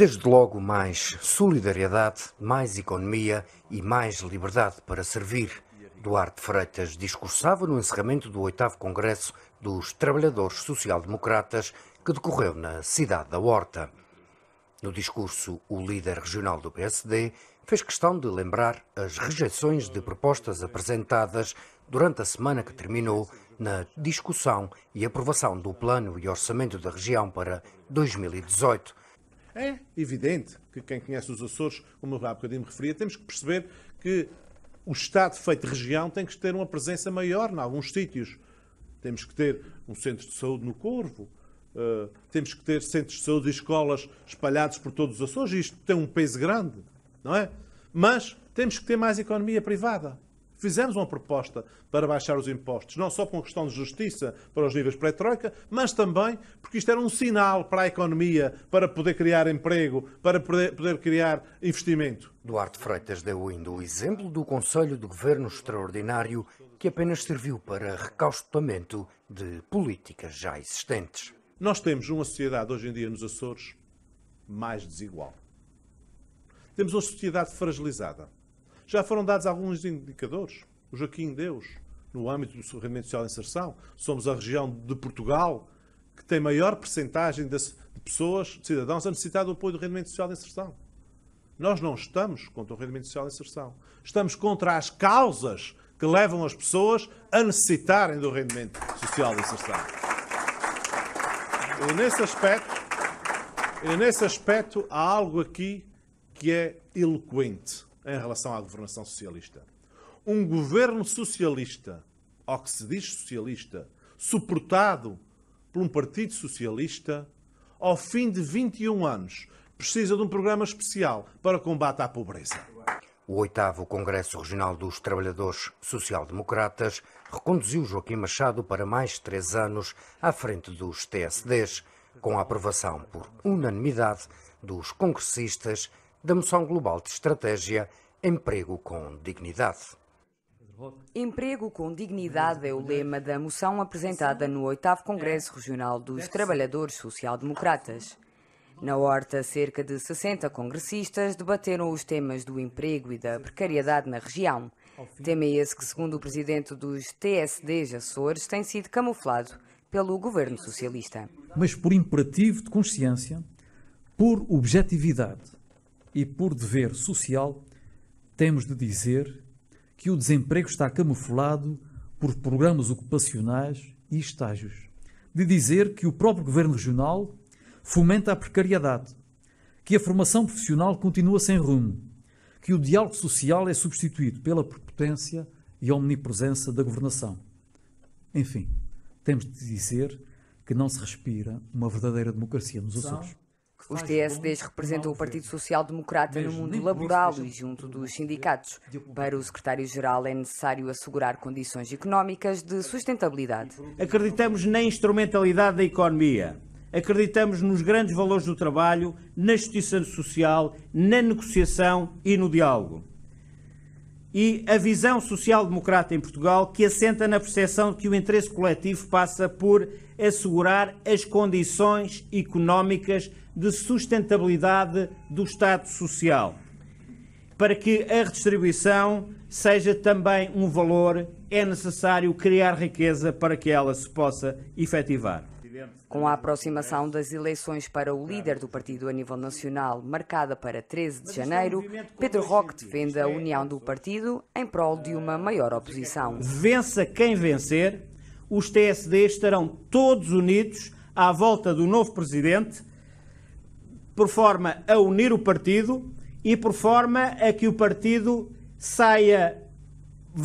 Desde logo, mais solidariedade, mais economia e mais liberdade para servir. Duarte Freitas discursava no encerramento do 8 Congresso dos Trabalhadores Social-Democratas que decorreu na cidade da Horta. No discurso, o líder regional do PSD fez questão de lembrar as rejeições de propostas apresentadas durante a semana que terminou na discussão e aprovação do Plano e Orçamento da Região para 2018. É evidente que quem conhece os Açores, como eu há bocadinho me referia, temos que perceber que o Estado feito região tem que ter uma presença maior em alguns sítios. Temos que ter um centro de saúde no Corvo, ah, temos que ter centros de saúde e escolas espalhados por todos os Açores, e isto tem um peso grande, não é? Mas temos que ter mais economia privada. Fizemos uma proposta para baixar os impostos, não só por uma questão de justiça para os níveis pré-troika, mas também porque isto era um sinal para a economia, para poder criar emprego, para poder, poder criar investimento. Duarte Freitas deu ainda o exemplo do Conselho de Governo Extraordinário, que apenas serviu para recaustamento de políticas já existentes. Nós temos uma sociedade hoje em dia nos Açores mais desigual. Temos uma sociedade fragilizada. Já foram dados alguns indicadores. O Joaquim Deus, no âmbito do rendimento social de inserção, somos a região de Portugal que tem maior percentagem de pessoas, de cidadãos, a necessitar do apoio do rendimento social de inserção. Nós não estamos contra o rendimento social de inserção. Estamos contra as causas que levam as pessoas a necessitarem do rendimento social de inserção. E nesse aspecto, nesse aspecto há algo aqui que é eloquente em relação à governação socialista. Um governo socialista, ou que se diz socialista, suportado por um partido socialista, ao fim de 21 anos, precisa de um programa especial para combate à pobreza. O oitavo Congresso Regional dos Trabalhadores Social-Democratas reconduziu Joaquim Machado para mais três anos à frente dos TSDs, com a aprovação por unanimidade dos congressistas da Moção Global de Estratégia Emprego com Dignidade. Emprego com dignidade é o lema da moção apresentada no 8 Congresso Regional dos Trabalhadores Social-Democratas. Na horta, cerca de 60 congressistas debateram os temas do emprego e da precariedade na região. Tema esse que, segundo o presidente dos TSDs Açores, tem sido camuflado pelo governo socialista. Mas por imperativo de consciência, por objetividade e por dever social, temos de dizer que o desemprego está camuflado por programas ocupacionais e estágios. De dizer que o próprio governo regional fomenta a precariedade, que a formação profissional continua sem rumo, que o diálogo social é substituído pela prepotência e omnipresença da governação. Enfim, temos de dizer que não se respira uma verdadeira democracia nos Açores. Os TSDs representam o Partido Social Democrata no mundo laboral e junto dos sindicatos. Para o secretário-geral é necessário assegurar condições económicas de sustentabilidade. Acreditamos na instrumentalidade da economia acreditamos nos grandes valores do trabalho, na justiça social, na negociação e no diálogo. E a visão social-democrata em Portugal, que assenta na percepção de que o interesse coletivo passa por assegurar as condições económicas de sustentabilidade do Estado Social, para que a redistribuição seja também um valor, é necessário criar riqueza para que ela se possa efetivar. Com a aproximação das eleições para o líder do partido a nível nacional, marcada para 13 de é janeiro, Pedro Roque defende a é união do partido em prol de uma ah, maior é oposição. Vença quem vencer, os TSD estarão todos unidos à volta do novo presidente, por forma a unir o partido e por forma a que o partido saia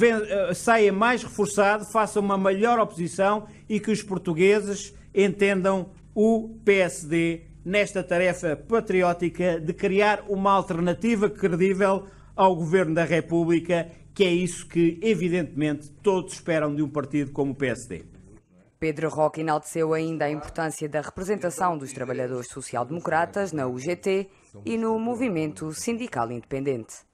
eh, saia mais reforçado, faça uma melhor oposição e que os portugueses entendam o PSD nesta tarefa patriótica de criar uma alternativa credível ao Governo da República, que é isso que, evidentemente, todos esperam de um partido como o PSD. Pedro Roque enalteceu ainda a importância da representação dos trabalhadores social-democratas na UGT e no Movimento Sindical Independente.